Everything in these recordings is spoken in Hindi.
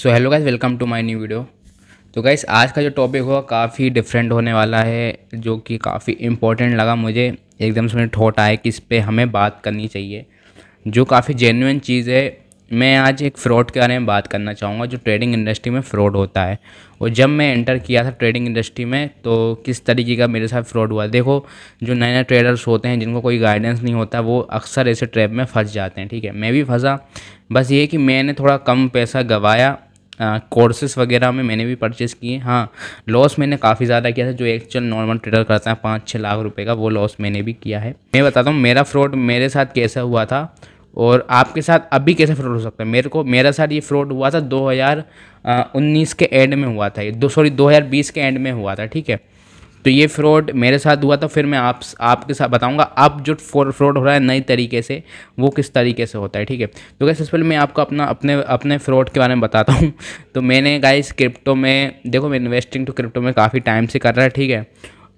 So hello guys welcome to my new video तो गाइस आज का जो टॉपिक हुआ काफ़ी डिफरेंट होने वाला है जो कि काफ़ी इम्पोर्टेंट लगा मुझे एकदम से मैंने ठोट आया कि इस पर हमें बात करनी चाहिए जो काफ़ी जेन्यून चीज़ है मैं आज एक फ़्रॉड के बारे में बात करना चाहूँगा जो ट्रेडिंग इंडस्ट्री में फ़्रॉड होता है और जब मैं एंटर किया था ट्रेडिंग इंडस्ट्री में तो किस तरीके का मेरे साथ फ़्रॉड हुआ देखो जो नए नए ट्रेडर्स होते हैं जिनको कोई गाइडेंस नहीं होता वो अक्सर ऐसे ट्रैप में फंस जाते हैं ठीक है मैं भी फंसा बस ये कि मैंने थोड़ा कम पैसा गवाया कोर्सेस वगैरह में मैंने भी परचेस किए हाँ लॉस मैंने काफ़ी ज़्यादा किया था जो एक्चुअल नॉर्मल ट्रेडर करता है पाँच छः लाख रुपए का वो लॉस मैंने भी किया है मैं बताता हूँ मेरा फ्रॉड मेरे साथ कैसा हुआ था और आपके साथ अभी कैसे फ्रॉड हो सकता है मेरे को मेरा साथ ये फ्रॉड हुआ था दो के एंड में हुआ था ये दो सॉरी 2020 के एंड में हुआ था ठीक है तो ये फ्रॉड मेरे साथ हुआ था फिर मैं आप आपके साथ बताऊंगा अब जो फ्रॉड हो रहा है नए तरीके से वो किस तरीके से होता है ठीक है तो गैस इस पहले मैं आपको अपना अपने अपने फ्रॉड के बारे में बताता हूँ तो मैंने गाइस क्रिप्टो में देखो मैं इन्वेस्टिंग टू क्रिप्टो में काफ़ी टाइम से कर रहा है ठीक है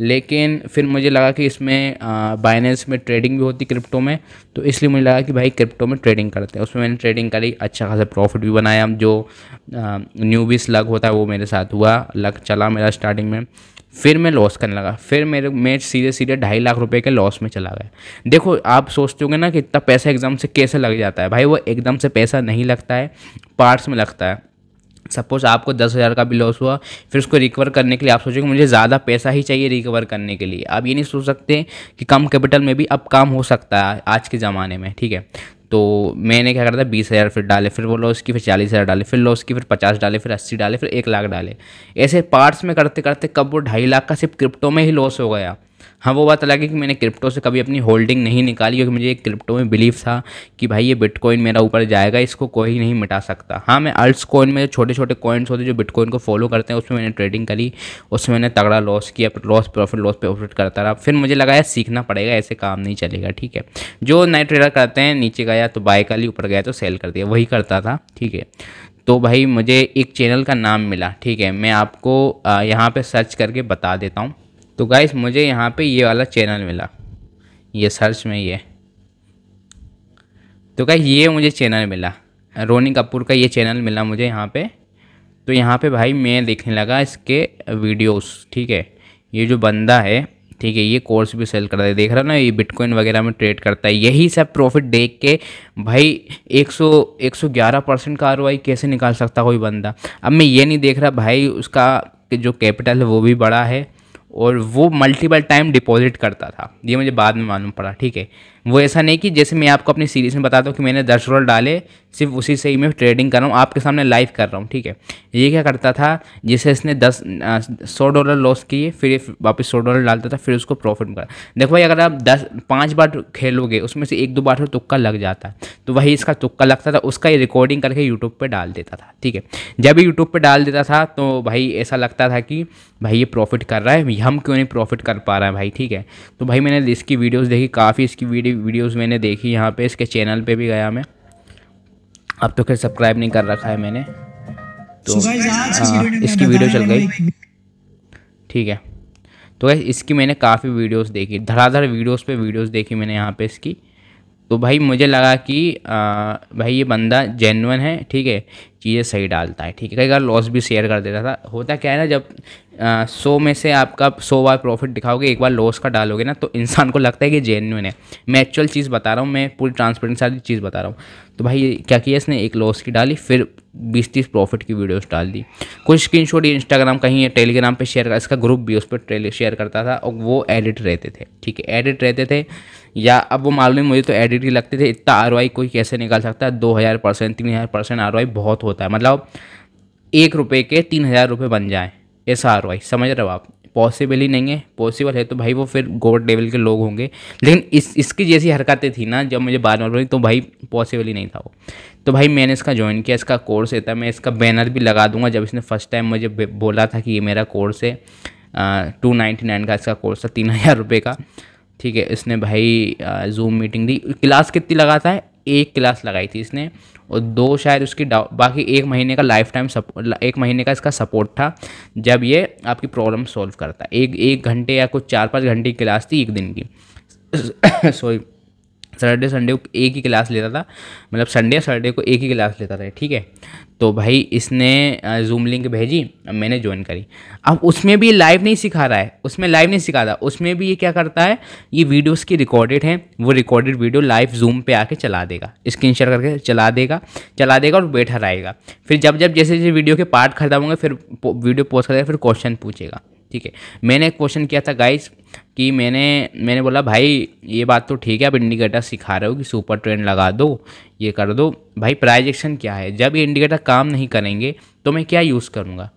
लेकिन फिर मुझे लगा कि इसमें बाइनेंस में ट्रेडिंग भी होती क्रिप्टो में तो इसलिए मुझे लगा कि भाई क्रिप्टो में ट्रेडिंग करते हैं उसमें मैंने ट्रेडिंग करी अच्छा खासा प्रॉफिट भी बनाया जो न्यूबिस लग होता है वो मेरे साथ हुआ लग चला मेरा स्टार्टिंग में फिर मैं लॉस करने लगा फिर मेरे मैं सीधे सीधे ढाई लाख रुपए के लॉस में चला गया देखो आप सोचते होंगे ना कि इतना पैसा एकदम से कैसे लग जाता है भाई वो एकदम से पैसा नहीं लगता है पार्ट्स में लगता है सपोज़ आपको दस हज़ार का भी लॉस हुआ फिर उसको रिकवर करने के लिए आप सोचोगे मुझे ज़्यादा पैसा ही चाहिए रिकवर करने के लिए आप ये नहीं सोच सकते कि कम कैपिटल में भी अब काम हो सकता है आज के ज़माने में ठीक है तो मैंने क्या करता था बीस हज़ार फिर डाले फिर वो लॉस की फिर चालीस हज़ार डाले फिर लॉस की फिर पचास डाले फिर अस्सी डाले फिर एक लाख डाले ऐसे पार्ट्स में करते करते कब वो ढाई लाख का सिर्फ क्रिप्टो में ही लॉस हो गया हाँ वो बात अलग है कि मैंने क्रिप्टो से कभी अपनी होल्डिंग नहीं निकाली क्योंकि मुझे एक क्रिप्टो में बिलीव था कि भाई ये बिटकॉइन मेरा ऊपर जाएगा इसको कोई नहीं मिटा सकता हाँ मैं अल्ट्स कॉइन में छोटे छोटे कॉइन्स होते जो बिटकॉइन को फॉलो करते हैं उसमें मैंने ट्रेडिंग करी उसमें मैंने तगड़ा लॉस किया लॉस प्रॉफिट लॉस प्रॉफिट करता रहा फिर मुझे लगा सीखना पड़ेगा ऐसे काम नहीं चलेगा ठीक है जो नए ट्रेडर करते हैं नीचे गया तो बाय कर ली ऊपर गया तो सेल कर दिया वही करता था ठीक है तो भाई मुझे एक चैनल का नाम मिला ठीक है मैं आपको यहाँ पे सर्च करके बता देता हूँ तो गाइस मुझे यहाँ पे ये वाला चैनल मिला ये सर्च में ये तो गाइस ये मुझे चैनल मिला रोनी कपूर का ये चैनल मिला मुझे यहाँ पे तो यहाँ पे भाई मैं देखने लगा इसके वीडियोस ठीक है ये जो बंदा है ठीक है ये कोर्स भी सेल करता है देख रहा ना ये बिटकॉइन वगैरह में ट्रेड करता है यही सब प्रॉफिट देख के भाई 100 111 परसेंट का आर कैसे निकाल सकता कोई बंदा अब मैं ये नहीं देख रहा भाई उसका जो कैपिटल है वो भी बड़ा है और वो मल्टीपल टाइम डिपॉजिट करता था ये मुझे बाद में मालूम पड़ा ठीक है वो ऐसा नहीं कि जैसे मैं आपको अपनी सीरीज़ में बताता हूँ कि मैंने दस डॉलर डाले सिर्फ उसी से ही मैं ट्रेडिंग कर रहा हूँ आपके सामने लाइव कर रहा हूँ ठीक है ये क्या करता था जैसे इसने दस सौ डॉलर लॉस किए फिर वापस सौ डॉलर डालता था फिर उसको प्रॉफिट कर देखो भाई अगर आप दस पाँच बार खेलोगे उसमें से एक दो बार तो तुक्का लग जाता तो वही इसका तुक्का लगता था उसका ही रिकॉर्डिंग करके यूट्यूब पर डाल देता था ठीक है जब भी यूट्यूब पर डाल देता था तो भाई ऐसा लगता था कि भाई ये प्रॉफिट कर रहा है हम क्यों नहीं प्रॉफिट कर पा रहा है भाई ठीक है तो भाई मैंने इसकी वीडियोस देखी काफ़ी इसकी वीडियोस मैंने देखी यहाँ पे इसके चैनल पे भी गया मैं अब तो खैर सब्सक्राइब नहीं कर रखा है मैंने तो आ, हाँ, इसकी वीडियो चल गई ठीक है तो भाई इसकी मैंने काफ़ी वीडियोज़ देखी धड़ाधड़ वीडियोज़ पर वीडियोज़ देखी मैंने यहाँ पर इसकी तो भाई मुझे लगा कि आ, भाई ये बंदा जेनवन है ठीक है चीज़ें सही डालता है ठीक है कई बार लॉस भी शेयर कर देता था होता क्या है ना जब सौ में से आपका सौ बार प्रॉफिट दिखाओगे एक बार लॉस का डालोगे ना तो इंसान को लगता है कि जेन्यून है मैं एक्चुअल चीज़ बता रहा हूँ मैं पूरी ट्रांसपेरेंट सारी चीज़ बता रहा हूँ तो भाई क्या किया इसने एक लॉस की डाली फिर बीस तीस प्रॉफिट की वीडियोस डाल दी कुछ स्क्रीन शॉट इंस्टाग्राम कहीं टेलीग्राम पे शेयर कर इसका ग्रुप भी उस पर शेयर करता था और वो एडिट रहते थे ठीक है एडिट रहते थे या अब वो मालूम है मुझे तो एडिट ही लगते थे इतना आर कोई कैसे निकाल सकता है दो हज़ार परसेंट तीन हज़ार परसेंट आर बहुत होता है मतलब एक रुपये के तीन हज़ार रुपये बन जाएँ ऐसा आर समझ रहे हो आप पॉसिबल ही नहीं है पॉसिबल है तो भाई वो फिर गोड लेवल के लोग होंगे लेकिन इस इसकी जैसी हरकतें थी ना जब मुझे बार बार तो भाई पॉसिबल ही नहीं था वो तो भाई मैंने इसका ज्वाइन किया इसका कोर्स है था तो मैं इसका बैनर भी लगा दूंगा जब इसने फर्स्ट टाइम मुझे बोला था कि ये मेरा कोर्स है टू नाइन्टी नाइन का इसका कोर्स था तीन हज़ार रुपये का ठीक है इसने भाई जूम मीटिंग दी क्लास कितनी लगाता है एक क्लास लगाई थी इसने और दो शायद उसकी बाकी एक महीने का लाइफ टाइम एक महीने का इसका सपोर्ट था जब ये आपकी प्रॉब्लम सॉल्व करता है एक एक घंटे या कुछ चार पाँच घंटे की क्लास थी एक दिन की सॉरी सैटरडे संडे को एक ही क्लास लेता था मतलब संडे सैटरडे को एक ही क्लास लेता था ठीक है तो भाई इसने जूम लिंक भेजी अब मैंने ज्वाइन करी अब उसमें भी लाइव नहीं सिखा रहा है उसमें लाइव नहीं सिखा रहा उसमें भी ये क्या करता है ये वीडियोस की रिकॉर्डेड हैं वो रिकॉर्डेड वीडियो लाइव जूम पे आके चला देगा स्क्रीन शेयर करके चला देगा चला देगा और बैठा रहेगा फिर जब जब जैसे जैसे वीडियो के पार्ट खत्म होंगे फिर वीडियो पोस्ट करेगा फिर क्वेश्चन पूछेगा ठीक है मैंने क्वेश्चन किया था गाइज कि मैंने मैंने बोला भाई ये बात तो ठीक है आप इंडिकेटर सिखा रहे हो कि सुपर ट्रेंड लगा दो ये कर दो भाई प्राइजेक्शन क्या है जब ये इंडिकेटर काम नहीं करेंगे तो मैं क्या यूज़ करूँगा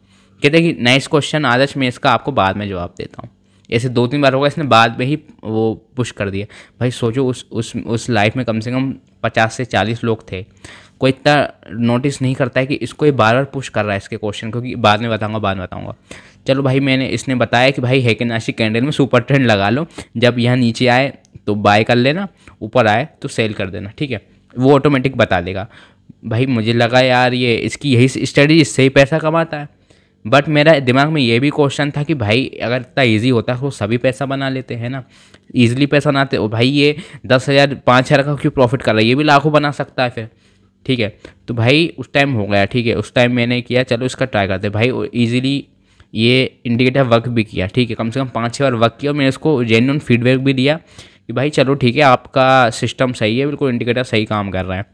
कहते हैं कि नेक्स्ट क्वेश्चन आदर्श मैं इसका आपको बाद में जवाब देता हूँ ऐसे दो तीन बार होगा इसने बाद में ही वो पुश कर दिया भाई सोचो उस उस उस लाइफ में कम से कम पचास से चालीस लोग थे कोई इतना नोटिस नहीं करता है कि इसको ये बार बार पुश कर रहा है इसके क्वेश्चन क्योंकि बाद में बताऊँगा बाद में बताऊँगा चलो भाई मैंने इसने बताया कि भाई हैकेनाशी कैंडल में सुपर ट्रेंड लगा लो जब यह नीचे आए तो बाय कर लेना ऊपर आए तो सेल कर देना ठीक है वो ऑटोमेटिक बता देगा भाई मुझे लगा यार ये इसकी यही स्टडी इससे ही पैसा कमाता है बट मेरा दिमाग में ये भी क्वेश्चन था कि भाई अगर इतना ईजी होता तो सभी पैसा बना लेते हैं ना ईजिली पैसा बनाते हो भाई ये दस हज़ार पाँच हज़ार का क्यों प्रॉफिट कर रहा है ये भी लाखों बना सकता है फिर ठीक है तो भाई उस टाइम हो गया ठीक है उस टाइम मैंने किया चलो इसका ट्राई करते भाई ईजिली ये इंडिकेटर वर्क भी किया ठीक है कम से कम पाँच छः बार वर्क किया और मैंने इसको जेन्यून फीडबैक भी दिया कि भाई चलो ठीक है आपका सिस्टम सही है बिल्कुल इंडिकेटर सही काम कर रहा है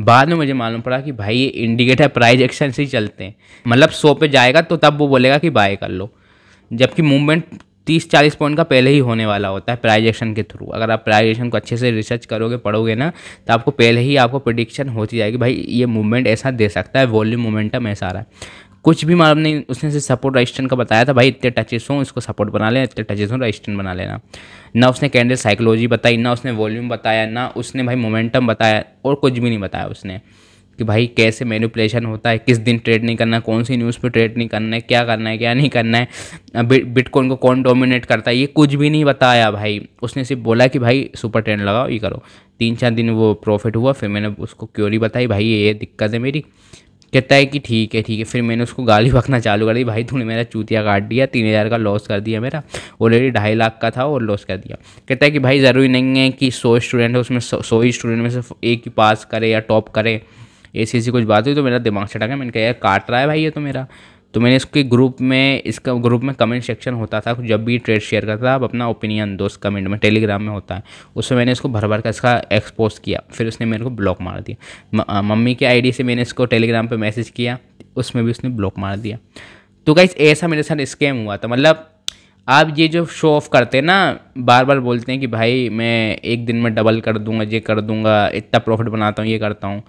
बाद में मुझे मालूम पड़ा कि भाई ये इंडिकेटर प्राइज एक्शन से ही चलते हैं मतलब सौ पे जाएगा तो तब वो बोलेगा कि बाय कर लो जबकि मूवमेंट तीस चालीस पॉइंट का पहले ही होने वाला होता है प्राइजेक्शन के थ्रू अगर आप प्राइजेक्शन को अच्छे से रिसर्च करोगे पढ़ोगे ना तो आपको पहले ही आपको प्रडिक्शन होती जाएगी भाई ये मूवमेंट ऐसा दे सकता है वॉल्यूम मोमेंटम ऐसा आ रहा है कुछ भी मतलब नहीं उसने से सपोर्ट रजिस्टेंट का बताया था भाई इतने टचेस हों इसको सपोर्ट बना लेना इतने टचेस हों रजिस्टेंट बना लेना ना उसने कैंडल साइकोलॉजी बताई ना उसने वॉल्यूम बताया ना उसने भाई मोमेंटम बताया और कुछ भी नहीं बताया उसने कि भाई कैसे मैनिपुलेशन होता है किस दिन ट्रेड नहीं करना है कौन सी न्यूज़ पे ट्रेड नहीं करना है क्या करना है क्या नहीं करना है बिटकॉइन को कौन डोमिनेट करता है ये कुछ भी नहीं बताया भाई उसने सिर्फ बोला कि भाई सुपर ट्रेंड लगाओ ये करो तीन चार दिन वो प्रॉफिट हुआ फिर मैंने उसको क्योरी बताई भाई ये दिक्कत है मेरी कहता है कि ठीक है ठीक है फिर मैंने उसको गाली भगना चालू कर दी भाई तूने मेरा चूतिया काट दिया तीन हज़ार का लॉस कर दिया मेरा ऑलरेडी ढाई लाख का था और लॉस कर दिया कहता है कि भाई ज़रूरी नहीं है कि सौ स्टूडेंट है उसमें सौ ही स्टूडेंट में से एक ही पास करे या टॉप करे ऐसी ऐसी कुछ बात हुई तो मेरा दिमाग चटा गया मैंने कहा यार काट रहा है भाई ये तो मेरा तो मैंने इसके ग्रुप में इसका ग्रुप में कमेंट सेक्शन होता था जब भी ट्रेड शेयर करता था आप अपना ओपिनियन दोस्त कमेंट में टेलीग्राम में होता है उसमें मैंने इसको भर भर का इसका एक्सपोज किया फिर उसने मेरे को ब्लॉक मार दिया मम्मी के आईडी से मैंने इसको टेलीग्राम पर मैसेज किया उसमें भी उसने ब्लॉक मार दिया तो गाइस ऐसा मेरे साथ स्कैम हुआ था मतलब आप ये जो शो ऑफ करते हैं ना बार बार बोलते हैं कि भाई मैं एक दिन में डबल कर दूंगा ये कर दूंगा इतना प्रॉफिट बनाता हूँ ये करता हूँ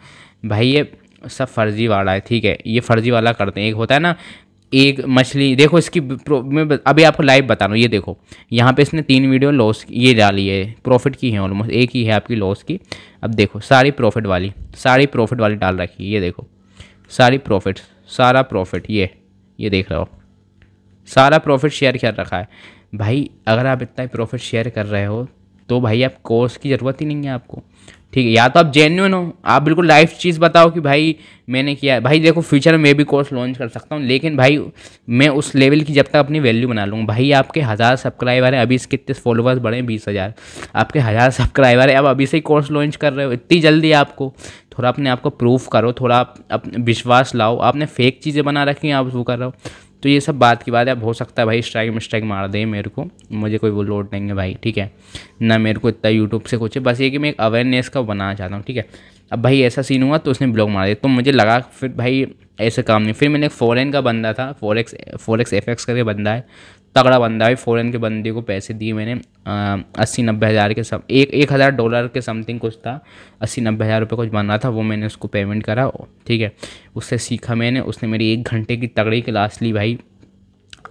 भाई ये सब फर्जी वाला है ठीक है ये फर्जी वाला करते हैं एक होता है ना एक मछली देखो इसकी मैं अभी आपको लाइव बता रहा हूँ ये देखो यहाँ पे इसने तीन वीडियो लॉस ये डाली है प्रॉफिट की है ऑलमोस्ट एक ही है आपकी लॉस की अब देखो सारी प्रॉफिट वाली सारी प्रॉफिट वाली डाल रखी है ये देखो सारी प्रॉफिट सारा प्रॉफिट ये ये देख रहे हो सारा प्रॉफिट शेयर कर रखा है भाई अगर आप इतना प्रॉफिट शेयर कर रहे हो तो भाई आप कोर्स की ज़रूरत ही नहीं है आपको ठीक है या तो आप जेन्यून हो आप बिल्कुल लाइफ चीज़ बताओ कि भाई मैंने किया भाई देखो फ्यूचर में भी कोर्स लॉन्च कर सकता हूँ लेकिन भाई मैं उस लेवल की जब तक अपनी वैल्यू बना लूँगा भाई आपके हज़ार सब्सक्राइबर हैं अभी इसके कितने फॉलोअर्स बढ़े हैं बीस हज़ार आपके हज़ार सब्सक्राइबर हैं आप अभी से ही कोर्स लॉन्च कर रहे हो इतनी जल्दी आपको थोड़ा अपने आप को प्रूफ करो थोड़ा आप विश्वास लाओ आपने फेक चीज़ें बना रखी हैं आप वो कर रहे हो तो ये सब बात की बात है अब हो सकता है भाई स्ट्राइक मिस्ट्राइक मार दें मेरे को मुझे कोई वो लोड नहीं है भाई ठीक है ना मेरे को इतना यूट्यूब से कुछ है बस ये कि मैं एक अवेयरनेस का बनाना चाहता हूँ ठीक है अब भाई ऐसा सीन हुआ तो उसने ब्लॉग मार दिया तो मुझे लगा फिर भाई ऐसे काम नहीं फिर मैंने एक फ़ॉरन का बंदा था फॉरक्स फॉरक्स एफ एक्स करके बंदा है तगड़ा बंदा है फ़ौरन के बंदे को पैसे दिए मैंने अस्सी नब्बे हज़ार के सब एक एक हज़ार डॉलर के समथिंग कुछ था अस्सी नब्बे हज़ार रुपये कुछ बन रहा था वो मैंने उसको पेमेंट करा ठीक है उससे सीखा मैंने उसने मेरी एक घंटे की तगड़ी क्लास ली भाई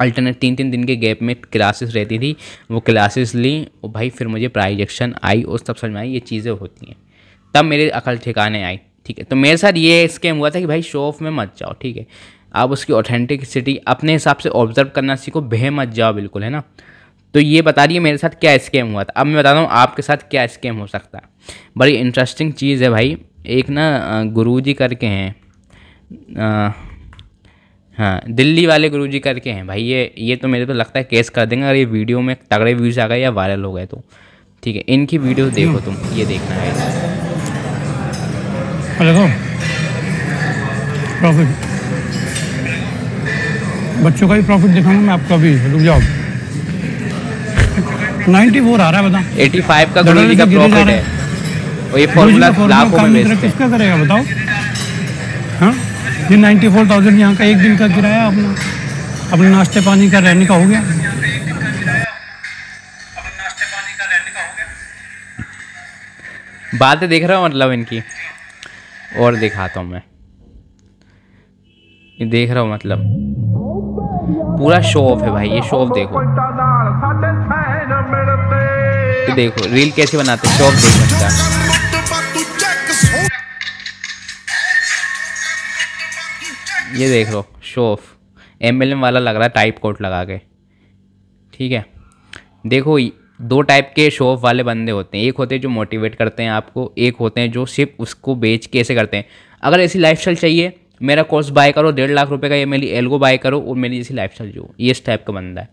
अल्टरनेट तीन तीन दिन के गैप में क्लासेस रहती थी वो क्लासेस ली और भाई फिर मुझे प्राइजेक्शन आई और तब समझ में आई ये चीज़ें होती हैं तब मेरे अकल ठिकाने आई ठीक है तो मेरे साथ ये स्कैम हुआ था कि भाई शो ऑफ में मत जाओ ठीक है आप उसकी ऑथेंटिकसिटी अपने हिसाब से ऑब्जर्व करना सीखो बेह मत जाओ बिल्कुल है ना तो ये बता रही है मेरे साथ क्या स्कैम हुआ था अब मैं बता रहा हूँ आपके साथ क्या स्कैम हो सकता है बड़ी इंटरेस्टिंग चीज़ है भाई एक ना जी करके हैं हाँ दिल्ली वाले गुरुजी करके हैं भाई ये ये तो मेरे को तो लगता है केस कर देंगे अगर ये वीडियो में तगड़े व्यूज़ आ गए या वायरल हो गए तो ठीक है इनकी वीडियो देखो तुम ये देखना है बच्चों का भी प्रॉफिट दिखाऊंगा मैं आपका भी रुक जाओ 94 आ रहा है बता 85 का गुरुजी का प्रॉफिट है और ये फार्मूला लाखों में बेचते किसका करेगा बताओ हां ये 94000 यहाँ का एक दिन का किराया अपना अपने नाश्ते पानी का रहने का हो गया बातें देख रहा हूँ मतलब इनकी और दिखाता हूँ मैं ये देख रहा हूँ मतलब पूरा शो ऑफ है भाई ये शो ऑफ देखो तो देखो रील कैसे बनाते शो ऑफ देख सकता ये देख लो show off M L M वाला लग रहा है टाइप कोट लगा के ठीक है देखो दो टाइप के शो ऑफ वाले बंदे होते हैं एक होते हैं जो मोटिवेट करते हैं आपको एक होते हैं जो सिर्फ उसको बेच के ऐसे करते हैं अगर ऐसी लाइफ चाहिए मेरा कोर्स बाय करो डेढ़ लाख रुपए का ये मेरी एल्गो बाय करो और मेरी जैसी लाइफ स्टाइल जो ये इस टाइप का बंदा है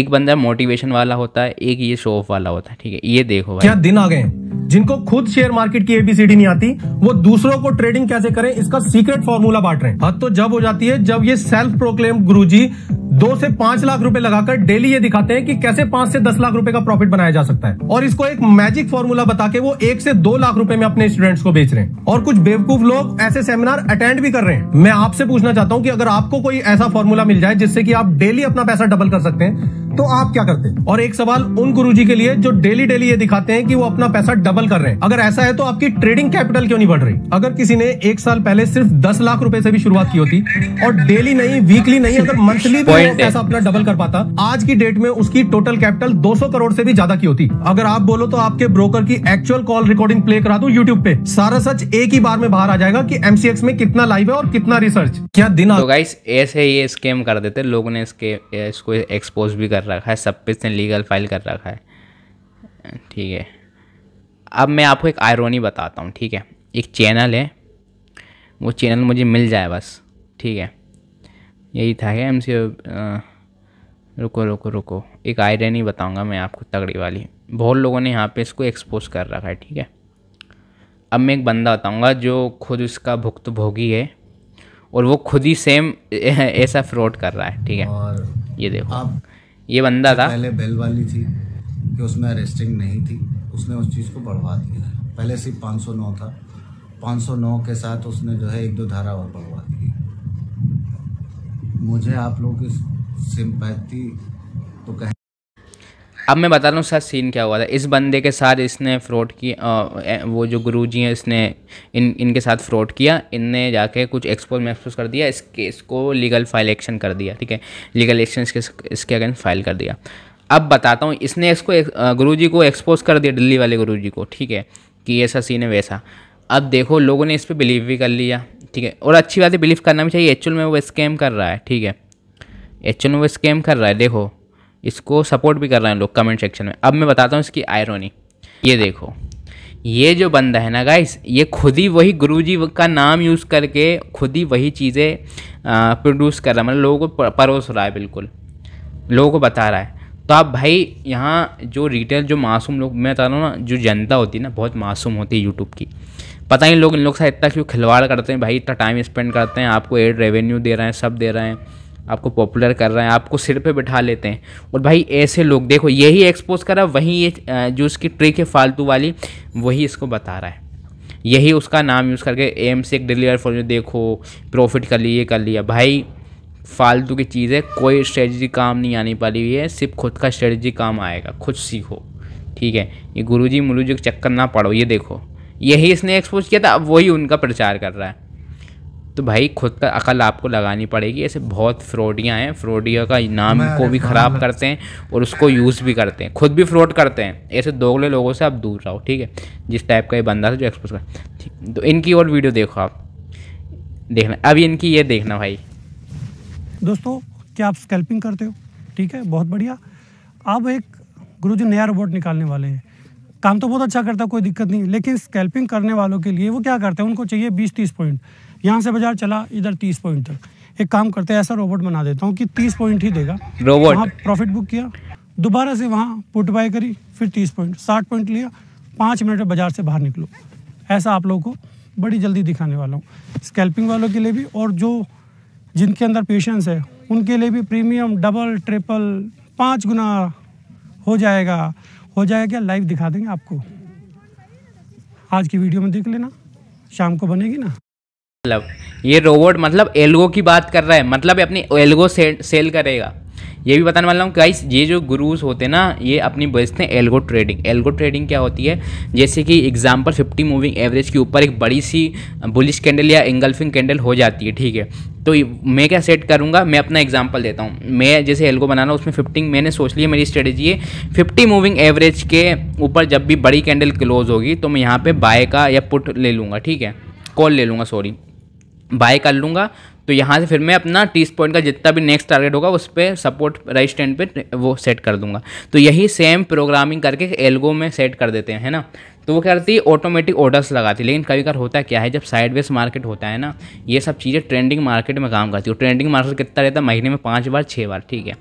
एक बंदा मोटिवेशन वाला होता है एक ये शो ऑफ वाला होता है ठीक है ये देखो भाई क्या दिन आ गए जिनको खुद शेयर मार्केट की एबीसीडी नहीं आती वो दूसरों को ट्रेडिंग कैसे करें इसका सीक्रेट फॉर्मूला बांट रहे हैं हद तो जब हो जाती है जब ये सेल्फ प्रोक्लेम गुरुजी दो से पांच लाख रुपए लगाकर डेली ये दिखाते हैं कि कैसे पांच से दस लाख रुपए का प्रॉफिट बनाया जा सकता है और इसको एक मैजिक फॉर्मूला बता के वो एक से दो लाख रुपए में अपने स्टूडेंट्स को बेच रहे हैं और कुछ बेवकूफ लोग ऐसे सेमिनार अटेंड भी कर रहे हैं मैं आपसे पूछना चाहता हूँ कि अगर आपको कोई ऐसा फॉर्मूला मिल जाए जिससे कि आप डेली अपना पैसा डबल कर सकते हैं तो आप क्या करते हैं और एक सवाल उन गुरु के लिए जो डेली डेली ये दिखाते हैं कि वो अपना पैसा डबल कर रहे हैं अगर ऐसा है तो आपकी ट्रेडिंग कैपिटल क्यों नहीं बढ़ रही अगर किसी ने एक साल पहले सिर्फ दस लाख रूपए से भी शुरुआत की होती और डेली नहीं वीकली नहीं अगर मंथली पैसा अपना डबल कर पाता आज की डेट में उसकी टोटल कैपिटल दो करोड़ से भी ज्यादा की होती अगर आप बोलो तो आपके ब्रोकर की एक्चुअल कॉल रिकॉर्डिंग प्ले करा दू यूट्यूब पे सारा सच एक ही बार में बाहर आ जाएगा की एमसीएक्स में कितना लाइव है और कितना रिसर्च क्या दिन तो ऐसे ये स्कैम कर देते लोगों ने इसके इसको एक्सपोज भी कर रखा है सब पे इसने लीगल फाइल कर रखा है ठीक है अब मैं आपको एक आयरोनी बताता हूँ ठीक है एक चैनल है वो चैनल मुझे मिल जाए बस ठीक है यही था क्या एम सी रुको रुको रुको एक आयरनी बताऊँगा मैं आपको तगड़ी वाली बहुत लोगों ने यहाँ पे इसको एक्सपोज कर रखा है ठीक है अब मैं एक बंदा बताऊंगा जो खुद इसका भोगी है और वो खुद ही सेम ऐसा फ्रॉड कर रहा है ठीक है ये देखो आप ये बंदा था पहले बेल वाली थी कि उसमें अरेस्टिंग नहीं थी उसने उस चीज़ को बढ़वा दिया है पहले सिर्फ 509 था 509 के साथ उसने जो है एक दो धारा और बढ़वा दी मुझे आप लोग की सिंपैथी अब मैं बता रहा हूँ सर सीन क्या हुआ था इस बंदे के साथ इसने फ्रॉड किया वो जो गुरु जी हैं इसने इन इनके साथ फ्रॉड किया इनने जाके कुछ एक्सपोज महसूस कर दिया इस केस को लीगल फाइल एक्शन कर दिया ठीक है लीगल एक्शन इसके इसके अगेंस्ट फाइल कर दिया अब बताता हूँ इसने इसको गुरु जी को एक्सपोज कर दिया दिल्ली वाले गुरु जी को ठीक है कि ऐसा सीन है वैसा अब देखो लोगों ने इस पर बिलीव भी कर लिया ठीक है और अच्छी बात है बिलीव करना भी चाहिए एक्चुअल में वो स्कैम कर रहा है ठीक है एक्चुअल में वो स्कैम कर रहा है देखो इसको सपोर्ट भी कर रहे हैं लोग कमेंट सेक्शन में अब मैं बताता हूँ इसकी आयरोनी ये देखो ये जो बंदा है ना गाइस ये खुद ही वही गुरुजी का नाम यूज़ करके खुद ही वही चीज़ें प्रोड्यूस कर रहा है मतलब लोगों को परोस रहा है बिल्कुल लोगों को बता रहा है तो आप भाई यहाँ जो रिटेल जो मासूम लोग मैं बता रहा हूँ ना जो जनता होती है ना बहुत मासूम होती है यूट्यूब की पता नहीं लोग इन लोग से इतना क्यों खिलवाड़ करते हैं भाई इतना टाइम स्पेंड करते हैं आपको एड रेवेन्यू दे रहे हैं सब दे रहे हैं आपको पॉपुलर कर रहे हैं आपको सिर पे बिठा लेते हैं और भाई ऐसे लोग देखो यही एक्सपोज कर है वही ये जो उसकी ट्रिक है फालतू वाली वही इसको बता रहा है यही उसका नाम यूज़ करके एम से एक डिलीवर फॉर देखो प्रॉफिट कर लिए कर लिया भाई फालतू की चीज़ है कोई स्ट्रेटजी काम नहीं आने पा रही है सिर्फ खुद का स्ट्रेटजी काम आएगा खुद सीखो ठीक है ये गुरु जी मुलू जी चक्कर ना पड़ो ये देखो यही इसने एक्सपोज किया था अब वही उनका प्रचार कर रहा है तो भाई खुद का अकल आपको लगानी पड़ेगी ऐसे बहुत फ्रॉडियाँ हैं फ्रॉडियों का नाम को भी हाँ। ख़राब करते हैं और उसको यूज़ भी करते हैं खुद भी फ्रॉड करते हैं ऐसे दोगले लोगों से आप दूर रहो ठीक है जिस टाइप का ये बंदा था जो एक्सपोज कर तो इनकी और वीडियो देखो आप देखना अभी इनकी ये देखना भाई दोस्तों क्या आप स्कैल्पिंग करते हो ठीक है बहुत बढ़िया आप एक गुरु जी नया रोबोट निकालने वाले हैं काम तो बहुत अच्छा करता कोई दिक्कत नहीं लेकिन स्कैल्पिंग करने वालों के लिए वो क्या करते हैं उनको चाहिए बीस तीस पॉइंट यहाँ से बाजार चला इधर तीस पॉइंट तक एक काम करते हैं ऐसा रोबोट बना देता हूँ कि तीस पॉइंट ही देगा रोबोट वहाँ प्रॉफिट बुक किया दोबारा से वहाँ पुट बाय करी फिर तीस पॉइंट साठ पॉइंट लिया पाँच मिनट में बाजार से बाहर निकलो ऐसा आप लोगों को बड़ी जल्दी दिखाने वाला हूँ स्कैल्पिंग वालों के लिए भी और जो जिनके अंदर पेशेंस है उनके लिए भी प्रीमियम डबल ट्रिपल पाँच गुना हो जाएगा हो जाएगा लाइव दिखा देंगे आपको आज की वीडियो में देख लेना शाम को बनेगी ना मतलब ये रोबोट मतलब एल्गो की बात कर रहा है मतलब अपनी एल्गो से, सेल करेगा ये भी बताने वाला हूँ गाइस ये जो गुरुज होते हैं ना ये अपनी बेचते हैं एल्गो ट्रेडिंग एल्गो ट्रेडिंग क्या होती है जैसे कि एग्जाम्पल 50 मूविंग एवरेज के ऊपर एक बड़ी सी बुलिश कैंडल या एंगल्फिंग कैंडल हो जाती है ठीक है तो मैं क्या सेट करूँगा मैं अपना एग्जाम्पल देता हूँ मैं जैसे एल्गो बनाना उसमें फिफ्टी मैंने सोच लिया मेरी स्ट्रेटेजी है फिफ्टी मूविंग एवरेज के ऊपर जब भी बड़ी कैंडल क्लोज होगी तो मैं यहाँ पर बाय का या पुट ले लूँगा ठीक है कॉल ले लूँगा सॉरी बाय कर लूँगा तो यहाँ से फिर मैं अपना तीस पॉइंट का जितना भी नेक्स्ट टारगेट होगा उस पर सपोर्ट राइट स्टैंड पे वो सेट कर दूंगा तो यही सेम प्रोग्रामिंग करके एल्गो में सेट कर देते हैं है ना तो वो क्या करती है ऑटोमेटिक ऑर्डर्स लगाती है लेकिन कभी कभी होता है क्या है जब साइडवेज मार्केट होता है ना ये सब चीज़ें ट्रेंडिंग मार्केट में काम करती है ट्रेंडिंग मार्केट कितना रहता है महीने में पाँच बार छः बार ठीक है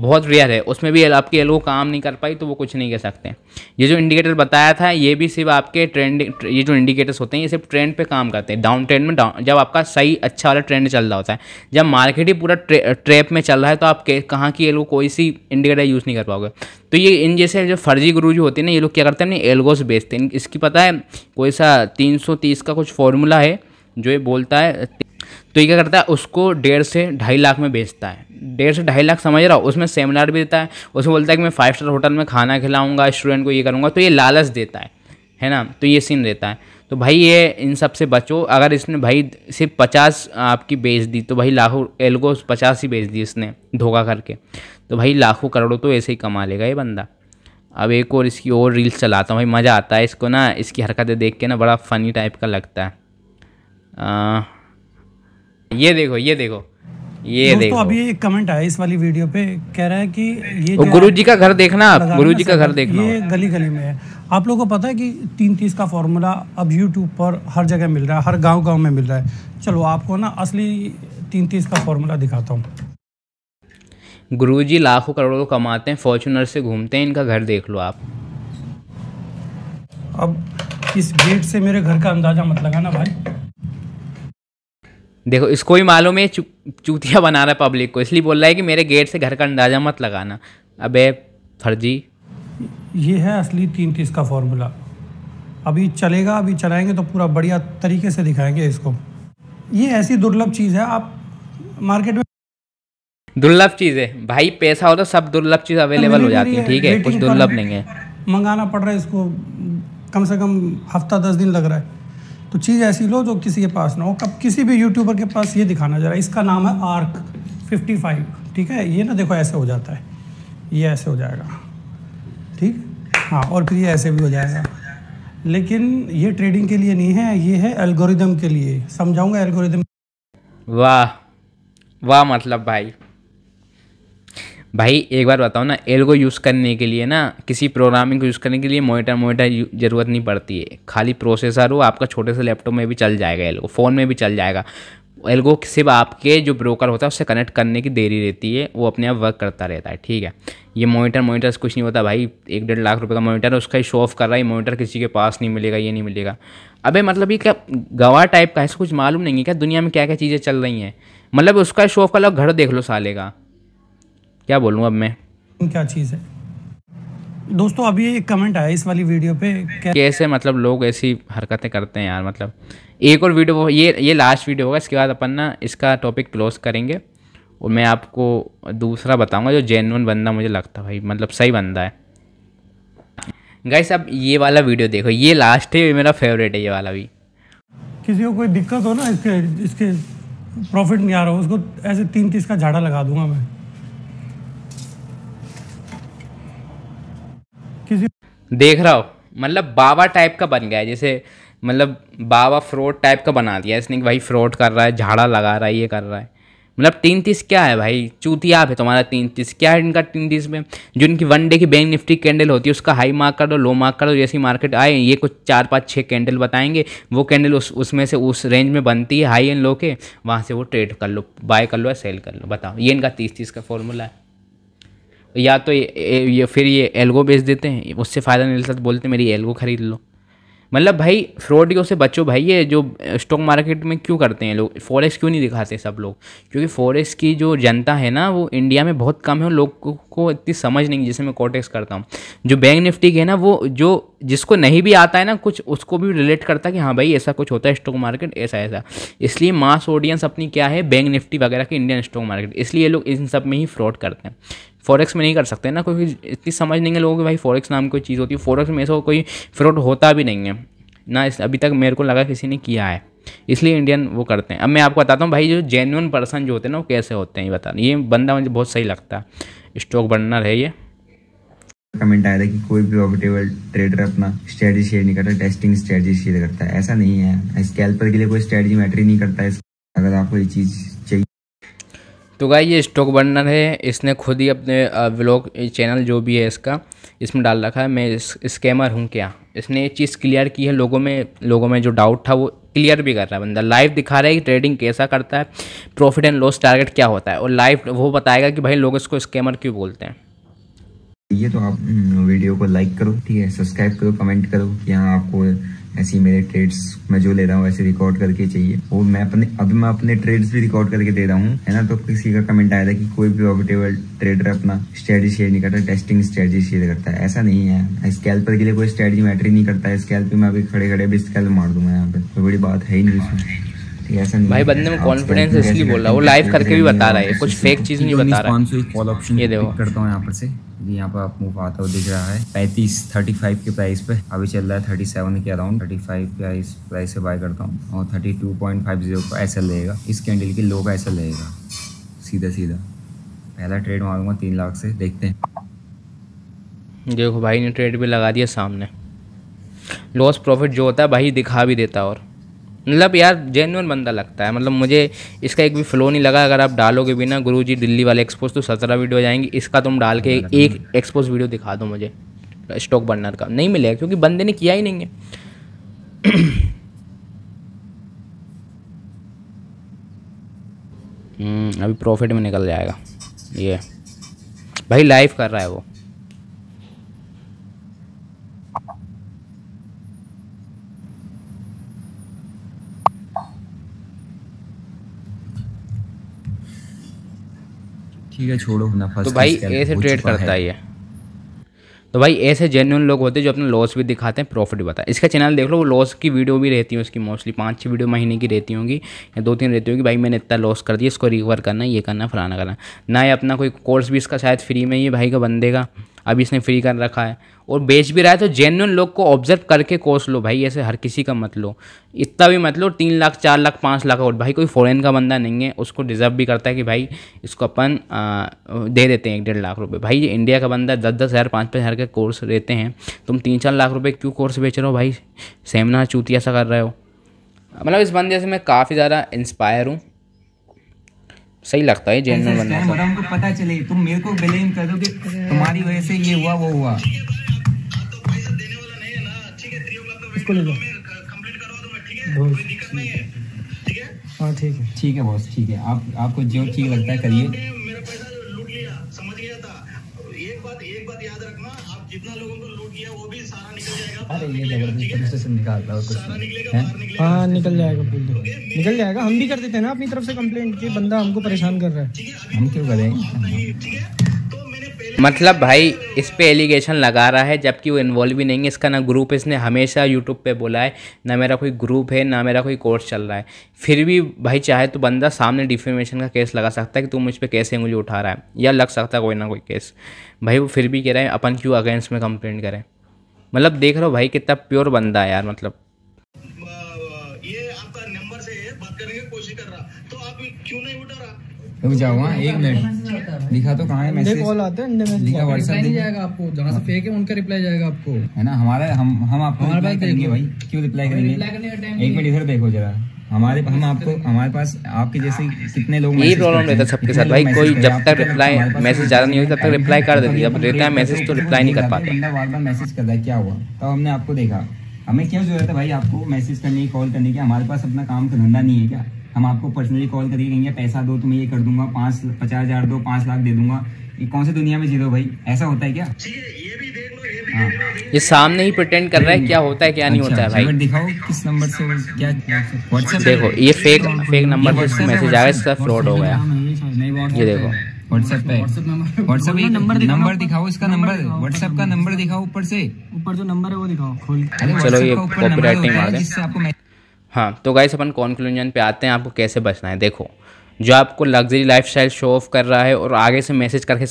बहुत रेयर है उसमें भी आपकी एल्बो काम नहीं कर पाई तो वो कुछ नहीं कह सकते ये जो इंडिकेटर बताया था ये भी सिर्फ आपके ट्रेंड ये जो इंडिकेटर्स होते हैं ये सिर्फ ट्रेंड पे काम करते हैं डाउन ट्रेंड में डाउन जब आपका सही अच्छा वाला ट्रेंड चल रहा होता है जब मार्केट ही पूरा ट्रे, ट्रेप में चल रहा है तो आप कहाँ की एल्गो कोई सी इंडिकेटर यूज़ नहीं कर पाओगे तो ये इन जैसे जो फर्जी गुरु जो होते हैं ना ये लोग क्या करते हैं ना से बेचते हैं इसकी पता है कोई सा तीन का कुछ फॉर्मूला है जो ये बोलता है तो ये क्या करता है उसको डेढ़ से ढाई लाख में बेचता है डेढ़ से ढाई लाख समझ रहा हो उसमें सेमिनार भी देता है उसमें बोलता है कि मैं फाइव स्टार होटल में खाना खिलाऊंगा स्टूडेंट को ये करूँगा तो ये लालच देता है है ना तो ये सीन देता है तो भाई ये इन सब से बचो अगर इसने भाई सिर्फ पचास आपकी बेच दी तो भाई लाखों एल को पचास ही बेच दी इसने धोखा करके तो भाई लाखों करोड़ों तो ऐसे ही कमा लेगा ये बंदा अब एक और इसकी और रील्स चलाता हूँ भाई मज़ा आता है इसको ना इसकी हरकतें देख के ना बड़ा फ़नी टाइप का लगता है आ, ये देखो ये देखो ये देखो अभी एक कमेंट आया इस वाली वीडियो पे कह रहा है कि ये गुरु जी का घर देखना आप गुरु जी का घर देखना ये गली गली में है आप लोगों को पता है कि तीन तीस का फॉर्मूला अब यूट्यूब पर हर जगह मिल रहा है हर गांव गांव में मिल रहा है चलो आपको ना असली तीन तीस का फॉर्मूला दिखाता हूँ गुरु जी लाखों करोड़ों कमाते हैं फॉर्चुनर से घूमते हैं इनका घर देख लो आप अब इस गेट से मेरे घर का अंदाज़ा मत लगाना भाई देखो इसको भी मालूम है चूतिया बना रहा है पब्लिक को इसलिए बोल रहा है कि मेरे गेट से घर का अंदाज़ा मत लगाना अबे फर्जी ये है असली तीन तीस का फॉर्मूला अभी चलेगा अभी चलाएंगे तो पूरा बढ़िया तरीके से दिखाएंगे इसको ये ऐसी दुर्लभ चीज़ है आप मार्केट में दुर्लभ चीज़ है भाई पैसा हो तो सब दुर्लभ चीज़ अवेलेबल हो जाती है ठीक है कुछ दुर्लभ नहीं है मंगाना पड़ रहा है इसको कम से कम हफ्ता दस दिन लग रहा है तो चीज़ ऐसी लो जो किसी के पास ना हो कब किसी भी यूट्यूबर के पास ये दिखाना जा है इसका नाम है आर्क 55 ठीक है ये ना देखो ऐसे हो जाता है ये ऐसे हो जाएगा ठीक हाँ और फिर ये ऐसे भी हो जाएगा लेकिन ये ट्रेडिंग के लिए नहीं है ये है एल्गोरिदम के लिए समझाऊंगा एल्गोरिदम वाह वाह मतलब भाई भाई एक बार बताओ ना एल्गो यूज़ करने के लिए ना किसी प्रोग्रामिंग को यूज़ करने के लिए मोनिटर मोनिटर ज़रूरत नहीं पड़ती है खाली प्रोसेसर हो आपका छोटे से लैपटॉप में भी चल जाएगा एल्गो फ़ोन में भी चल जाएगा एल्गो सिर्फ आपके जो ब्रोकर होता है उससे कनेक्ट करने की देरी रहती है वो अपने आप वर्क करता रहता है ठीक है ये मोनिटर मोनिटर से कुछ नहीं होता भाई एक डेढ़ लाख रुपए का मोनिटर है उसका ही शो ऑफ कर रहा है मोनिटर किसी के पास नहीं मिलेगा ये नहीं मिलेगा अबे मतलब ये क्या गवाह टाइप का है कुछ मालूम नहीं है क्या दुनिया में क्या क्या चीज़ें चल रही हैं मतलब उसका शो ऑफ कर लो घर देख लो साले का क्या बोलूँ अब मैं क्या चीज़ है दोस्तों अभी एक कमेंट आया इस वाली वीडियो पे कैसे मतलब लोग ऐसी हरकतें करते हैं यार मतलब एक और वीडियो ये ये लास्ट वीडियो होगा इसके बाद अपन ना इसका टॉपिक क्लोज करेंगे और मैं आपको दूसरा बताऊंगा जो जेनवन बंदा मुझे लगता है भाई मतलब सही बंदा है गाइस अब ये वाला वीडियो देखो ये लास्ट है ये मेरा फेवरेट है ये वाला भी किसी को कोई दिक्कत हो ना इसके इसके प्रॉफिट नहीं आ रहा हो उसको ऐसे तीन तीस का झाड़ा लगा दूंगा मैं देख रहा हो मतलब बाबा टाइप का बन गया है जैसे मतलब बाबा फ्रॉड टाइप का बना दिया इसने कि भाई फ्रॉड कर रहा है झाड़ा लगा रहा है ये कर रहा है मतलब तीन तीस क्या है भाई चूतिया है तुम्हारा तीन तीस क्या है इनका तीन तीस में जो इनकी वन डे की बैंक निफ्टी कैंडल होती है उसका हाई मार्क कर दो लो मार्क कर दो जैसी मार्केट आए ये कुछ चार पाँच छः कैंडल बताएंगे वो कैंडल उस उसमें से उस रेंज में बनती है हाई एंड लो के वहाँ से वो ट्रेड कर लो बाय कर लो या सेल कर लो बताओ ये इनका तीस तीस का फॉर्मूला है या तो ये, फिर ये एल्गो बेच देते हैं उससे फ़ायदा नहीं लेता तो बोलते मेरी एल्गो ख़रीद लो मतलब भाई फ्रॉड के उससे बचो भाई ये जो स्टॉक मार्केट में क्यों करते हैं लोग फॉरेक्स क्यों नहीं दिखाते सब लोग क्योंकि फॉरेक्स की जो जनता है ना वो इंडिया में बहुत कम है और लोग को इतनी समझ नहीं जैसे मैं कॉटेक्स करता हूँ जो बैंक निफ्टी के है ना वो जो जिसको नहीं भी आता है ना कुछ उसको भी रिलेट करता है कि हाँ भाई ऐसा कुछ होता है स्टॉक मार्केट ऐसा ऐसा इसलिए मास ऑडियंस अपनी क्या है बैंक निफ्टी वगैरह की इंडियन स्टॉक मार्केट इसलिए लोग इन सब में ही फ्रॉड करते हैं फॉरेक्स में नहीं कर सकते ना क्योंकि इतनी समझ नहीं है लोगों को भाई फॉरेक्स नाम कोई चीज़ होती है फॉरेक्स में ऐसा कोई फ्रॉड होता भी नहीं है ना इस अभी तक मेरे को लगा किसी ने किया है इसलिए इंडियन वो करते हैं अब मैं आपको बताता हूँ भाई जो जेन्यून पर्सन जो होते हैं ना वो कैसे होते हैं ये बता ये बंदा मुझे बहुत सही लगता है स्टॉक बढ़ना रहे ये कमेंट आया था कि कोई भी प्रॉफिटेबल ट्रेडर अपना स्ट्रेटजी शेयर नहीं करता टेस्टिंग स्ट्रेटजी शेयर करता है ऐसा नहीं है स्कैल्पर के लिए कोई स्ट्रेटजी मैटर ही नहीं करता है अगर आपको ये चीज़ चाहिए तो गाई ये स्टॉक बर्नर है इसने खुद ही अपने ब्लॉग चैनल जो भी है इसका इसमें डाल रखा है मैं स्कैमर हूँ क्या इसने ये चीज़ क्लियर की है लोगों में लोगों में जो डाउट था वो क्लियर भी कर रहा है बंदा लाइव दिखा रहा है कि ट्रेडिंग कैसा करता है प्रॉफिट एंड लॉस टारगेट क्या होता है और लाइव वो बताएगा कि भाई लोग इसको स्कैमर क्यों बोलते हैं ये तो आप वीडियो को लाइक करो ठीक है सब्सक्राइब करो कमेंट करो कि हाँ आपको ऐसी मेरे ट्रेड्स मैं जो ले रहा हूँ ऐसे रिकॉर्ड करके चाहिए वो मैं अपने अभी मैं अपने ट्रेड्स भी रिकॉर्ड करके दे रहा हूँ है ना तो किसी का कमेंट आया था कि कोई भी प्रॉफिटेबल ट्रेडर अपना स्ट्रेटी शेयर नहीं करता टेस्टिंग स्ट्रेटी शेयर करता है ऐसा नहीं है स्कैल्पर के लिए कोई स्ट्रेटी मैटर ही नहीं करता है पर मैं अभी खड़े खड़े भी स्कैल मार दूंगा यहाँ पे तो बड़ी बात है ही नहीं भाई बंदे में कॉन्फिडेंस इसलिए बोल रहा है वो लाइव करके भी बता रहा है कुछ फेक चीज नहीं बता रहा है कॉल ऑप्शन ये देखो करता हूँ यहाँ पर से यहाँ पर आप मूव आता हुआ दिख रहा है पैंतीस थर्टी फाइव के प्राइस पे अभी चल रहा है थर्टी सेवन के अराउंड थर्टी फाइव इस प्राइस से बाय करता हूँ और thirty two point five zero का ऐसा लगेगा इस कैंडल के लो का ऐसा लगेगा सीधा सीधा पहला ट्रेड मारूंगा तीन लाख से देखते हैं देखो भाई ने ट्रेड भी लगा दिया सामने लॉस प्रॉफिट जो होता है भाई दिखा भी देता और मतलब यार जेनुअन बंदा लगता है मतलब मुझे इसका एक भी फ्लो नहीं लगा अगर आप डालोगे भी ना गुरु जी दिल्ली वाले एक्सपोज तो सत्रह वीडियो जाएंगी इसका तुम डाल के एक एक्सपोज वीडियो दिखा दो मुझे स्टॉक बर्नर का नहीं मिलेगा क्योंकि बंदे ने किया ही नहीं है हम्म, अभी प्रॉफिट में निकल जाएगा ये भाई लाइव कर रहा है वो ठीक है छोड़ो ना तो भाई ऐसे ट्रेड करता है ये तो भाई ऐसे जेन्यून लोग होते हैं जो अपना लॉस भी दिखाते हैं प्रॉफिट भी बताते हैं इसका चैनल देख लो वो लॉस की वीडियो भी रहती है उसकी मोस्टली पाँच छः वीडियो महीने की रहती होंगी या दो तीन रहती होंगी भाई मैंने इतना लॉस कर दिया इसको रिकवर करना ये करना फलाना करना ना ही अपना कोई कोर्स भी इसका शायद फ्री में ही भाई का बंदे का अभी इसने फ्री कर रखा है और बेच भी रहा है तो जेन्यून लोग को ऑब्जर्व करके कोर्स लो भाई ऐसे हर किसी का मत लो इतना भी मत लो तीन लाख चार लाख पाँच लाख और भाई कोई फॉरेन का बंदा नहीं है उसको डिज़र्व भी करता है कि भाई इसको अपन दे देते हैं एक डेढ़ लाख रुपये भाई इंडिया का बंदा दस दस हज़ार पाँच पाँच हज़ार के कोर्स देते हैं तुम तीन चार लाख रुपये क्यों कोर्स बेच रहे हो भाई सेमना चूतिया सा कर रहे हो मतलब इस बंदे से मैं काफ़ी ज़्यादा इंस्पायर हूँ सही लगता है जेन्यून बंदा पता चले तुम मेरे को ब्लेम कर दो कि तुम्हारी वजह से ये हुआ वो हुआ इसको ले लो हाँ ठीक है ठीक है बॉस ठीक है आप आपको जो ठीक लगता है करिए हाँ निकल जाएगा बोल दो निकल जाएगा हम भी कर देते हैं ना अपनी तरफ से कंप्लेंट कि बंदा हमको परेशान कर रहा है हम तो क्यों करें मतलब भाई इस पर एलिगेशन लगा रहा है जबकि वो इन्वॉल्व भी नहीं है इसका ना ग्रुप इसने हमेशा यूट्यूब पे बोला है ना मेरा कोई ग्रुप है ना मेरा कोई कोर्स चल रहा है फिर भी भाई चाहे तो बंदा सामने डिफेमेशन का केस लगा सकता है कि तू मुझ पर कैसे उंगली उठा रहा है या लग सकता है कोई ना कोई केस भाई वो फिर भी कह रहे हैं अपन क्यों अगेंस्ट में कंप्लेंट करें मतलब देख रहे हो भाई कितना प्योर बंदा है यार मतलब रुक जाओ वहाँ एक मिनट लिखा तो, तो कहाँ है मैसेज कॉल आते हैं लिखा व्हाट्सएप नहीं जाएगा आपको जहाँ से फेक हाँ। है उनका रिप्लाई जाएगा आपको है ना हमारा हम हम आपको रिप्लाई करेंगे भाई क्यों रिप्लाई करेंगे एक मिनट इधर देखो जरा हमारे हम आपको हमारे पास आपके जैसे कितने लोग ये प्रॉब्लम रहता है सबके साथ भाई कोई जब तक रिप्लाई मैसेज ज़्यादा नहीं होता तब तक रिप्लाई कर देती है अब तो रहता है मैसेज तो रिप्लाई नहीं तो कर पाते बंदा बार बार मैसेज कर रहा है क्या हुआ तब हमने आपको देखा हमें क्यों जरूरत है भाई आपको मैसेज करने की कॉल करने की हमारे पास अपना काम का धंधा नहीं है क्या हम आपको पर्सनली कॉल करके कहेंगे पैसा दो तुम्हें ये कर दूंगा पाँच पचास हजार दो पाँच लाख दे दूंगा ये कौन से दुनिया में जी दो भाई ऐसा होता है क्या हाँ। ये सामने ही प्रटेंड कर रहा है क्या होता है क्या नहीं होता है अच्छा, भाई दिखाओ किस नंबर से क्या व्हाट्सएप देखो ये फेक फेक नंबर से मैसेज आया इसका फ्रॉड हो गया ये देखो व्हाट्सएप पे नंबर नंबर दिखाओ इसका नंबर व्हाट्सएप का नंबर दिखाओ ऊपर से ऊपर जो नंबर है वो दिखाओ खोल चलो ये कॉपीराइटिंग आ गया हाँ तो गाइस अपन कॉन्क्लूजन पे आते हैं आपको कैसे बचना है देखो जो आपको luxury lifestyle show off कर रहा है और आगे से मैसेज करके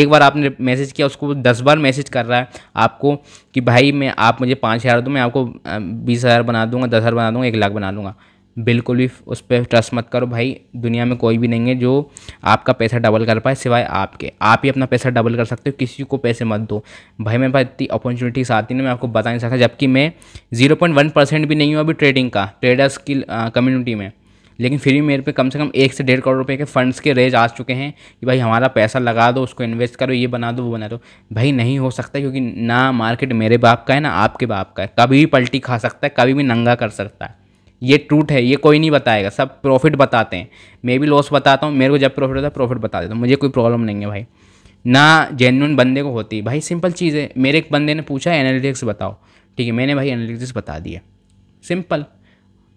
एक बार आपने मैसेज किया उसको दस बार मैसेज कर रहा है आपको कि भाई मैं आप मुझे पाँच हज़ार दो मैं आपको बीस हज़ार बना दूंगा दस हज़ार बना दूंगा एक लाख बना दूंगा बिल्कुल भी उस पर ट्रस्ट मत करो भाई दुनिया में कोई भी नहीं है जो आपका पैसा डबल कर पाए सिवाय आपके आप ही अपना पैसा डबल कर सकते हो किसी को पैसे मत दो भाई मेरे पास इतनी अपॉर्चुनिटीज आती ना मैं आपको बता नहीं सकता जबकि मैं जीरो पॉइंट वन परसेंट भी नहीं हूँ अभी ट्रेडिंग का ट्रेडर्स की कम्युनिटी में लेकिन फिर भी मेरे पे कम से कम एक से डेढ़ करोड़ रुपए के फंड्स के रेज आ चुके हैं कि भाई हमारा पैसा लगा दो उसको इन्वेस्ट करो ये बना दो वो बना दो भाई नहीं हो सकता क्योंकि ना मार्केट मेरे बाप का है ना आपके बाप का है कभी भी पलटी खा सकता है कभी भी नंगा कर सकता है ये ट्रूट है ये कोई नहीं बताएगा सब प्रॉफिट बताते हैं मैं भी लॉस बताता हूँ मेरे को जब प्रॉफिट होता है प्रॉफिट बता देता हूँ मुझे कोई प्रॉब्लम नहीं है भाई ना जेन्यून बंदे को होती भाई सिंपल चीज़ है मेरे एक बंदे ने पूछा एनालिटिक्स बताओ ठीक है मैंने भाई एनालिटिक्स बता दिया सिंपल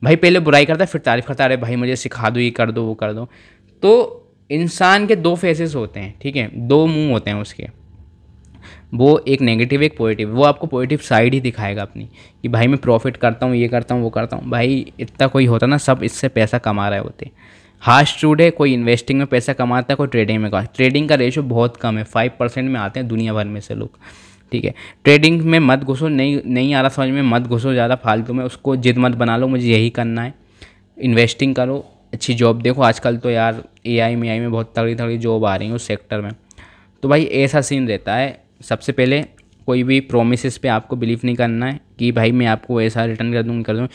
भाई पहले बुराई करता फिर तारीफ़ करता अरे भाई मुझे सिखा दो ये कर दो वो कर दो तो इंसान के दो फेसेस होते हैं ठीक है दो मुंह होते हैं उसके वो एक नेगेटिव एक पॉजिटिव वो आपको पॉजिटिव साइड ही दिखाएगा अपनी कि भाई मैं प्रॉफिट करता हूँ ये करता हूँ वो करता हूँ भाई इतना कोई होता ना सब इससे पैसा कमा रहे होते हार्श ट्रूड है कोई इन्वेस्टिंग में पैसा कमाता है कोई ट्रेडिंग में कमाता ट्रेडिंग का रेशो बहुत कम है फाइव परसेंट में आते हैं दुनिया भर में से लोग ठीक है ट्रेडिंग में मत घुसो नहीं नहीं आ रहा समझ में मत घुसो ज़्यादा फालतू में उसको जिद मत बना लो मुझे यही करना है इन्वेस्टिंग करो अच्छी जॉब देखो आजकल तो यार ए आई आई में बहुत तगड़ी तगड़ी जॉब आ रही है उस सेक्टर में तो भाई ऐसा सीन रहता है सबसे पहले कोई भी प्रोमिस पे आपको बिलीव नहीं करना है कि भाई मैं आपको ऐसा रिटर्न कर दूँ कर दूँ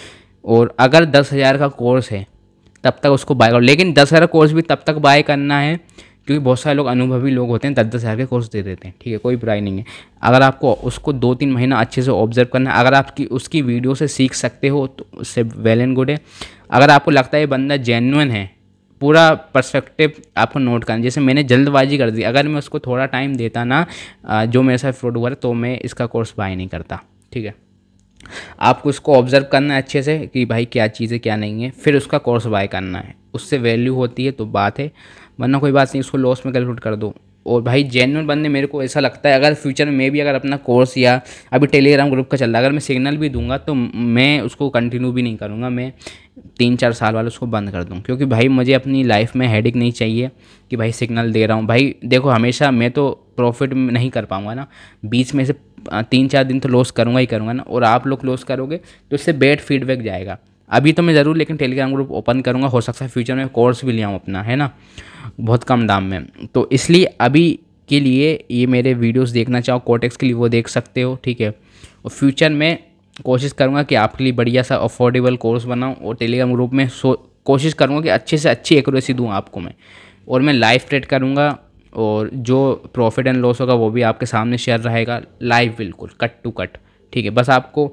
और अगर दस हज़ार का कोर्स है तब तक उसको बाय करो लेकिन दस हज़ार कोर्स भी तब तक बाय करना है क्योंकि बहुत सारे लोग अनुभवी लोग होते हैं दस दस हज़ार के कोर्स दे देते हैं ठीक है कोई बुराई नहीं है अगर आपको उसको दो तीन महीना अच्छे से ऑब्जर्व करना है अगर आपकी उसकी वीडियो से सीख सकते हो तो उससे वेल एंड गुड है अगर आपको लगता है ये बंदा जेनुअन है पूरा पर्सपेक्टिव आपको नोट करना जैसे मैंने जल्दबाजी कर दी अगर मैं उसको थोड़ा टाइम देता ना जो मेरे साथ फ्रॉड हुआ तो मैं इसका कोर्स बाय नहीं करता ठीक है आपको उसको ऑब्जर्व करना है अच्छे से कि भाई क्या चीज़ है क्या नहीं है फिर उसका कोर्स बाय करना है उससे वैल्यू होती है तो बात है वरना कोई बात नहीं उसको लॉस में कैलकुलेट कर दो और भाई जेनवन बंदे मेरे को ऐसा लगता है अगर फ्यूचर में भी अगर अपना कोर्स या अभी टेलीग्राम ग्रुप का चल रहा है अगर मैं सिग्नल भी दूंगा तो मैं उसको कंटिन्यू भी नहीं करूँगा मैं तीन चार साल वाले उसको बंद कर दूँ क्योंकि भाई मुझे अपनी लाइफ में हेडिक नहीं चाहिए कि भाई सिग्नल दे रहा हूँ भाई देखो हमेशा मैं तो प्रॉफिट नहीं कर पाऊँगा ना बीच में से तीन चार दिन तो लॉस करूँगा ही करूँगा ना और आप लोग लॉस करोगे तो इससे बेड फीडबैक जाएगा अभी तो मैं ज़रूर लेकिन टेलीग्राम ग्रुप ओपन करूँगा हो सकता है फ्यूचर में कोर्स भी ले आऊँ अपना है ना बहुत कम दाम में तो इसलिए अभी के लिए ये मेरे वीडियोस देखना चाहो कोटेक्स के लिए वो देख सकते हो ठीक है और फ्यूचर में कोशिश करूँगा कि आपके लिए बढ़िया सा अफोर्डेबल कोर्स बनाऊँ और टेलीग्राम ग्रुप में सो कोशिश करूँगा कि अच्छे से अच्छी एक्यूरेसी दूँ आपको मैं और मैं लाइव ट्रेड करूँगा और जो प्रॉफिट एंड लॉस होगा वो भी आपके सामने शेयर रहेगा लाइव बिल्कुल कट टू कट ठीक है बस आपको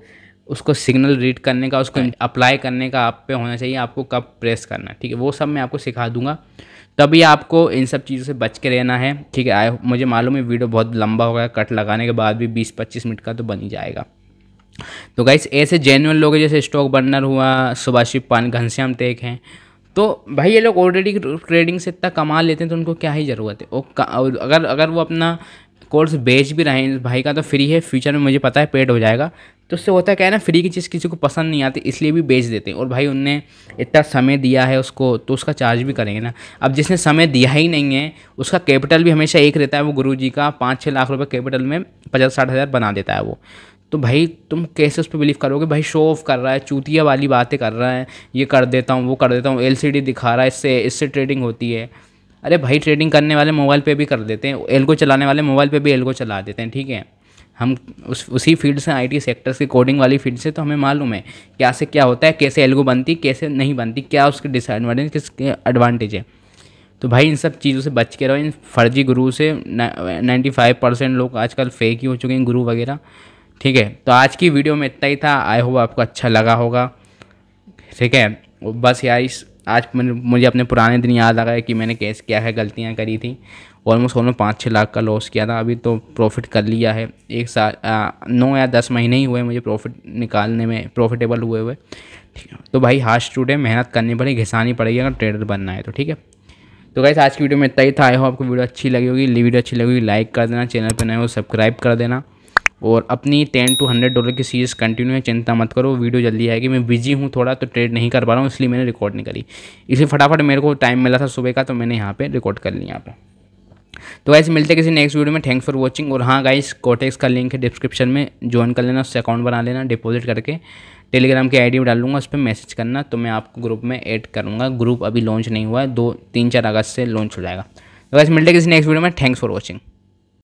उसको सिग्नल रीड करने का उसको अप्लाई करने का आप पे होना चाहिए आपको कब प्रेस करना ठीक है वो सब मैं आपको सिखा दूंगा तभी आपको इन सब चीज़ों से बच के रहना है ठीक है आई मुझे मालूम है वीडियो बहुत लंबा गया कट लगाने के बाद भी बीस पच्चीस मिनट का तो बन ही जाएगा तो गाइस ऐसे जेनुअन लोग जैसे स्टॉक बर्नर हुआ सुभाषी पान घनश्याम टेक हैं तो भाई ये लोग ऑलरेडी ट्रेडिंग से इतना कमा लेते हैं तो उनको क्या ही ज़रूरत है और अगर अगर वो अपना कोर्स बेच भी रहे हैं भाई का तो फ्री है फ्यूचर में मुझे पता है पेड हो जाएगा तो उससे होता है क्या है ना फ्री की चीज़ किसी को पसंद नहीं आती इसलिए भी बेच देते हैं और भाई उनने इतना समय दिया है उसको तो उसका चार्ज भी करेंगे ना अब जिसने समय दिया ही नहीं है उसका कैपिटल भी हमेशा एक रहता है वो गुरु जी का पाँच छः लाख रुपये कैपिटल में पचास साठ हज़ार बना देता है वो तो भाई तुम कैसे उस पर बिलीव करोगे भाई शो ऑफ कर रहा है चूतिया वाली बातें कर रहा है ये कर देता हूँ वो कर देता हूँ एलसीडी दिखा रहा है इससे इससे ट्रेडिंग होती है अरे भाई ट्रेडिंग करने वाले मोबाइल पे भी कर देते हैं एल्गो चलाने वाले मोबाइल पे भी एल्गो चला देते हैं ठीक है हम उस उसी फील्ड से आईटी सेक्टर से कोडिंग वाली फील्ड से तो हमें मालूम है क्या से क्या होता है कैसे एल्गो बनती कैसे नहीं बनती क्या उसके डिसएडवाटेज किसके एडवांटेज है तो भाई इन सब चीज़ों से बच के रहो इन फर्जी गुरु से नाइन्टी फाइव परसेंट लोग आजकल फेक ही हो चुके हैं गुरु वगैरह ठीक है तो आज की वीडियो में इतना ही था आई होप आपको अच्छा लगा होगा ठीक है बस यार इस आज मुझे अपने पुराने दिन याद आ गया कि मैंने कैसे क्या है गलतियाँ करी थी ऑलमोस्ट उन्होंने पाँच छः लाख का लॉस किया था अभी तो प्रॉफिट कर लिया है एक साल नौ या दस महीने ही हुए मुझे प्रॉफिट निकालने में प्रॉफिटेबल हुए हुए ठीक है तो भाई हार्ड स्टूड है मेहनत करनी पड़ेगी घिसानी पड़ेगी अगर ट्रेडर बनना है तो ठीक है तो गाइस आज की वीडियो में इतना ही था आई हो आपको वीडियो अच्छी लगी होगी वीडियो अच्छी लगी लाइक कर देना चैनल पर नए हो सब्सक्राइब कर देना और अपनी टेन टू हंड्रेड डॉलर की सीरीज़ कंटिन्यू है चिंता मत करो वीडियो जल्दी आएगी मैं बिजी हूँ थोड़ा तो ट्रेड नहीं कर पा रहा हूँ इसलिए मैंने रिकॉर्ड नहीं करी इसलिए फटाफट मेरे को टाइम मिला था सुबह का तो मैंने यहाँ पर रिकॉर्ड कर ली यहाँ पर तो गाइस मिलते किसी नेक्स्ट वीडियो में थैंक्स फॉर वॉचिंग और हाँ गाइस कोटेक्स का लिंक है डिस्क्रिप्शन में ज्वाइन कर लेना उससे अकाउंट बना लेना डिपॉजिट करके टेलीग्राम की आईडी डाल लूँगा उस पर मैसेज करना तो मैं आपको ग्रुप में ऐड करूँगा ग्रुप अभी लॉन्च नहीं हुआ है दो तीन चार अगस्त से लॉन्च हो जाएगा तो वैसे मिलते किसी नेक्स्ट वीडियो में थैंक्स फॉर वॉचिंग